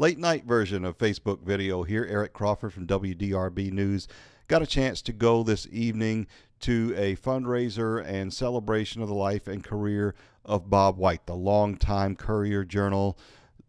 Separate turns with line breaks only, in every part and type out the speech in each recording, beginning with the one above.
late night version of Facebook video here. Eric Crawford from WDRB News got a chance to go this evening to a fundraiser and celebration of the life and career of Bob White, the longtime Courier Journal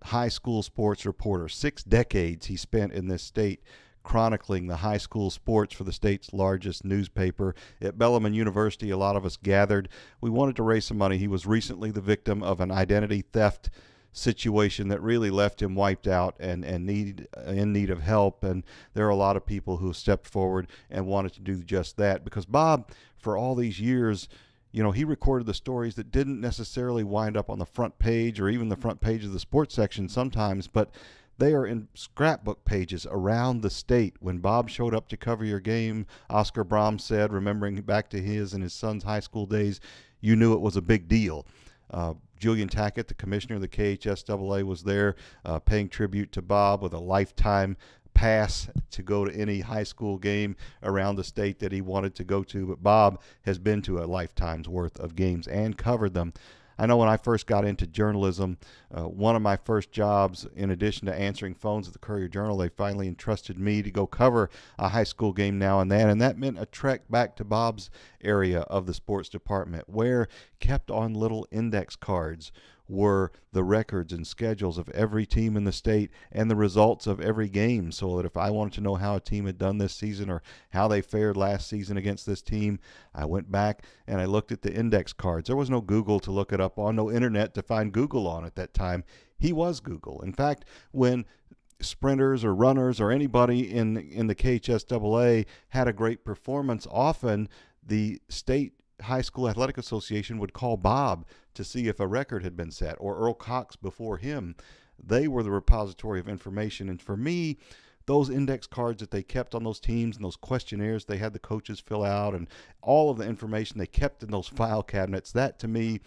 high school sports reporter. Six decades he spent in this state chronicling the high school sports for the state's largest newspaper. At Bellarmine University, a lot of us gathered. We wanted to raise some money. He was recently the victim of an identity theft situation that really left him wiped out and and need in need of help. And there are a lot of people who stepped forward and wanted to do just that because Bob, for all these years. You know, he recorded the stories that didn't necessarily wind up on the front page or even the front page of the sports section sometimes, but they are in scrapbook pages around the state. When Bob showed up to cover your game, Oscar Brom said, remembering back to his and his son's high school days, you knew it was a big deal. Uh, Julian Tackett, the commissioner of the KHSAA, was there uh, paying tribute to Bob with a lifetime pass to go to any high school game around the state that he wanted to go to. But Bob has been to a lifetime's worth of games and covered them. I know when I first got into journalism, uh, one of my first jobs, in addition to answering phones at the Courier Journal, they finally entrusted me to go cover a high school game now and then. And that meant a trek back to Bob's area of the sports department, where kept on little index cards were the records and schedules of every team in the state and the results of every game so that if I wanted to know how a team had done this season or how they fared last season against this team, I went back and I looked at the index cards. There was no Google to look it up on, no internet to find Google on at that time. He was Google. In fact, when sprinters or runners or anybody in in the KHSAA had a great performance, often the state High School Athletic Association would call Bob to see if a record had been set, or Earl Cox before him. They were the repository of information. And for me, those index cards that they kept on those teams and those questionnaires they had the coaches fill out and all of the information they kept in those file cabinets, that to me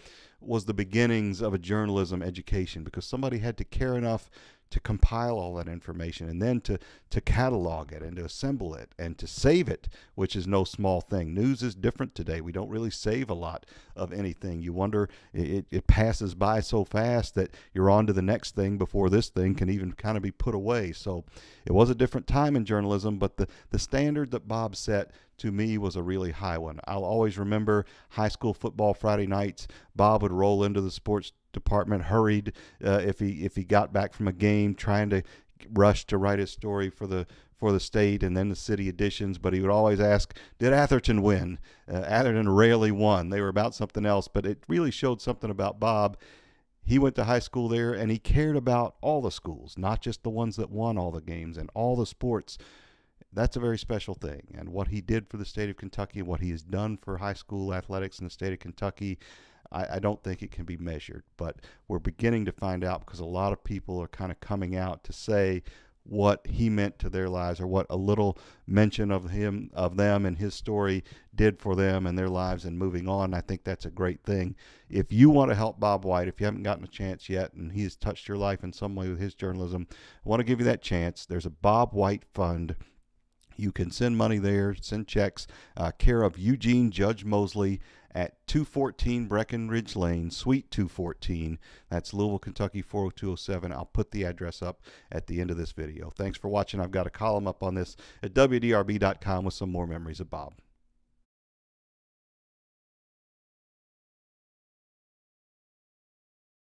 was the beginnings of a journalism education because somebody had to care enough to compile all that information and then to to catalog it and to assemble it and to save it, which is no small thing. News is different today. We don't really save a lot of anything. You wonder it, it passes by so fast that you're on to the next thing before this thing can even kind of be put away. So it was a different time in journalism, but the, the standard that Bob set to me was a really high one. I'll always remember high school football Friday nights. Bob would roll into the sports department hurried uh, if he if he got back from a game, trying to rush to write his story for the for the state and then the city editions, but he would always ask, "Did Atherton win?" Uh, Atherton rarely won; they were about something else. But it really showed something about Bob. He went to high school there, and he cared about all the schools, not just the ones that won all the games and all the sports that's a very special thing. And what he did for the state of Kentucky and what he has done for high school athletics in the state of Kentucky, I, I don't think it can be measured. But we're beginning to find out because a lot of people are kind of coming out to say what he meant to their lives or what a little mention of him of them and his story did for them and their lives and moving on i think that's a great thing if you want to help bob white if you haven't gotten a chance yet and he has touched your life in some way with his journalism i want to give you that chance there's a bob white fund you can send money there, send checks, uh, care of Eugene Judge Mosley at 214 Breckenridge Lane, Suite 214. That's Louisville, Kentucky 40207. I'll put the address up at the end of this video. Thanks for watching. I've got a column up on this at WDRB.com with some more memories of Bob.